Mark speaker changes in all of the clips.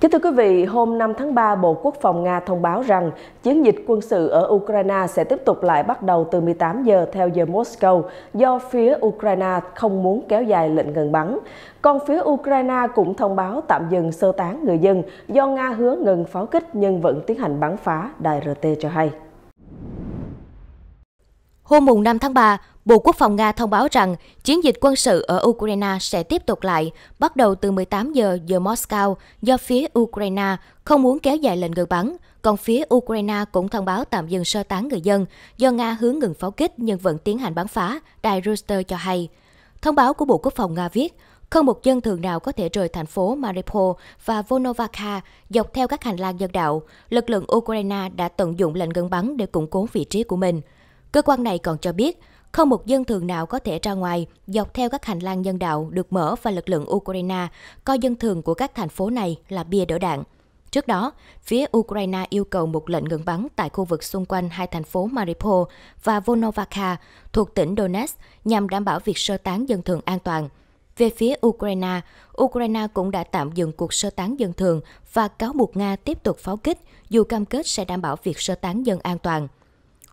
Speaker 1: Kính thưa quý vị, hôm 5 tháng 3, Bộ Quốc phòng Nga thông báo rằng chiến dịch quân sự ở Ukraine sẽ tiếp tục lại bắt đầu từ 18 giờ theo giờ Moscow do phía Ukraine không muốn kéo dài lệnh ngừng bắn. Còn phía Ukraine cũng thông báo tạm dừng sơ tán người dân do Nga hứa ngừng pháo kích nhưng vẫn tiến hành bắn phá, đài RT cho hay.
Speaker 2: Hôm mùng 5 tháng 3, Bộ Quốc phòng Nga thông báo rằng chiến dịch quân sự ở Ukraine sẽ tiếp tục lại, bắt đầu từ 18 giờ giờ Moscow, do phía Ukraine không muốn kéo dài lệnh ngừng bắn. Còn phía Ukraine cũng thông báo tạm dừng sơ tán người dân do Nga hướng ngừng pháo kích nhưng vẫn tiến hành bắn phá, đài Reuters cho hay. Thông báo của Bộ Quốc phòng Nga viết, không một dân thường nào có thể rời thành phố Mariupol và Volnovakha dọc theo các hành lang nhân đạo. Lực lượng Ukraine đã tận dụng lệnh ngừng bắn để củng cố vị trí của mình. Cơ quan này còn cho biết, không một dân thường nào có thể ra ngoài dọc theo các hành lang nhân đạo được mở và lực lượng Ukraine coi dân thường của các thành phố này là bia đỡ đạn. Trước đó, phía Ukraine yêu cầu một lệnh ngừng bắn tại khu vực xung quanh hai thành phố Mariupol và Volnovakha thuộc tỉnh Donetsk nhằm đảm bảo việc sơ tán dân thường an toàn. Về phía Ukraine, Ukraine cũng đã tạm dừng cuộc sơ tán dân thường và cáo buộc Nga tiếp tục pháo kích dù cam kết sẽ đảm bảo việc sơ tán dân an toàn.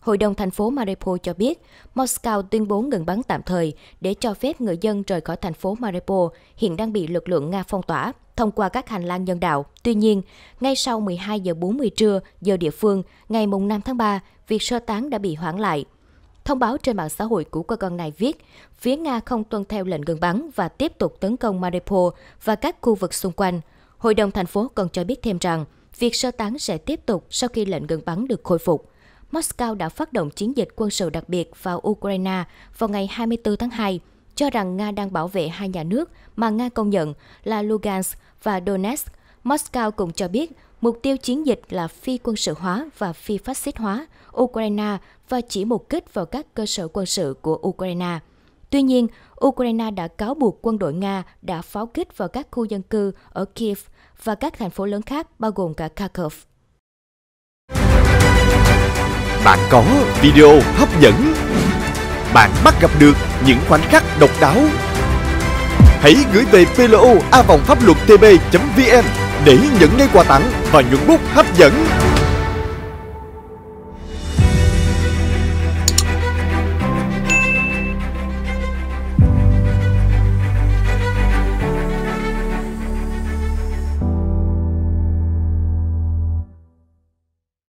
Speaker 2: Hội đồng thành phố Mariupol cho biết, Moscow tuyên bố ngừng bắn tạm thời để cho phép người dân rời khỏi thành phố Mariupol, hiện đang bị lực lượng Nga phong tỏa thông qua các hành lang nhân đạo. Tuy nhiên, ngay sau 12 giờ 40 trưa giờ địa phương, ngày mùng 5 tháng 3, việc sơ tán đã bị hoãn lại. Thông báo trên mạng xã hội của cơ quan này viết, phía Nga không tuân theo lệnh ngừng bắn và tiếp tục tấn công Mariupol và các khu vực xung quanh. Hội đồng thành phố còn cho biết thêm rằng, việc sơ tán sẽ tiếp tục sau khi lệnh ngừng bắn được khôi phục. Moscow đã phát động chiến dịch quân sự đặc biệt vào Ukraine vào ngày 24 tháng 2, cho rằng Nga đang bảo vệ hai nhà nước mà Nga công nhận là Lugansk và Donetsk. Moscow cũng cho biết mục tiêu chiến dịch là phi quân sự hóa và phi phát xít hóa Ukraine và chỉ mục kích vào các cơ sở quân sự của Ukraine. Tuy nhiên, Ukraine đã cáo buộc quân đội Nga đã pháo kích vào các khu dân cư ở Kiev và các thành phố lớn khác bao gồm cả Kharkov
Speaker 3: bạn có video hấp dẫn Bạn bắt gặp được những khoảnh khắc độc đáo Hãy gửi về plo a luật tb vn để nhận ngay quà tặng và nhuận bút hấp dẫn